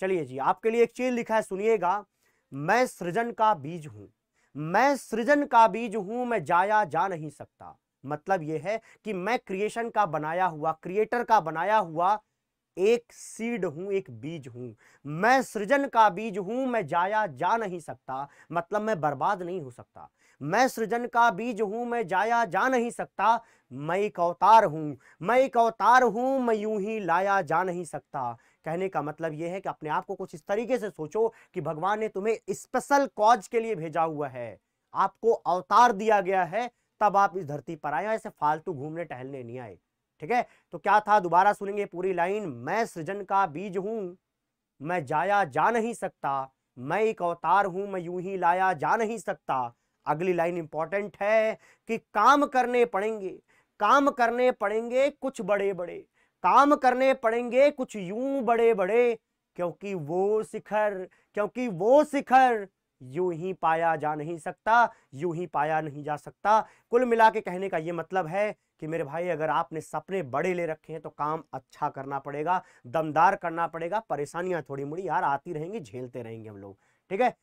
चलिए जी आपके लिए एक चीज लिखा है सुनिएगा मैं सृजन का बीज हूं मैं सृजन का बीज हूं मैं जाया जा नहीं सकता मतलब यह है कि मैं क्रिएशन का बनाया हुआ क्रिएटर का बनाया हुआ एक सीड हूं एक बीज हूं मैं सृजन का बीज हूं मैं जाया जा नहीं सकता मतलब मैं बर्बाद नहीं हो सकता मैं सृजन का बीज हूं मैं जाया जा नहीं सकता मैं एक अवतार हूं मैं एक अवतार हूं मैं यूं ही लाया जा नहीं सकता कहने का मतलब यह है कि अपने आप को कुछ इस तरीके से सोचो कि भगवान ने तुम्हें स्पेशल कॉज के लिए भेजा हुआ है आपको अवतार दिया गया है तब आप इस धरती पर आए ऐसे फालतू घूमने टहलने नहीं आए ठीक है तो क्या था दोबारा सुनेंगे पूरी लाइन मैं सृजन का बीज हूं मैं जाया जा नहीं सकता मैं एक अवतार हूं मैं यूं ही लाया जा नहीं सकता अगली लाइन इंपॉर्टेंट है कि काम करने पड़ेंगे काम करने पड़ेंगे कुछ बड़े बड़े काम करने पड़ेंगे कुछ यूं बड़े बड़े क्योंकि वो शिखर क्योंकि वो शिखर यू ही पाया जा नहीं सकता यू ही पाया नहीं जा सकता कुल मिला के कहने का ये मतलब है कि मेरे भाई अगर आपने सपने बड़े ले रखे हैं तो काम अच्छा करना पड़ेगा दमदार करना पड़ेगा परेशानियां थोड़ी मोड़ी यार आती रहेंगी झेलते रहेंगे हम लोग ठीक है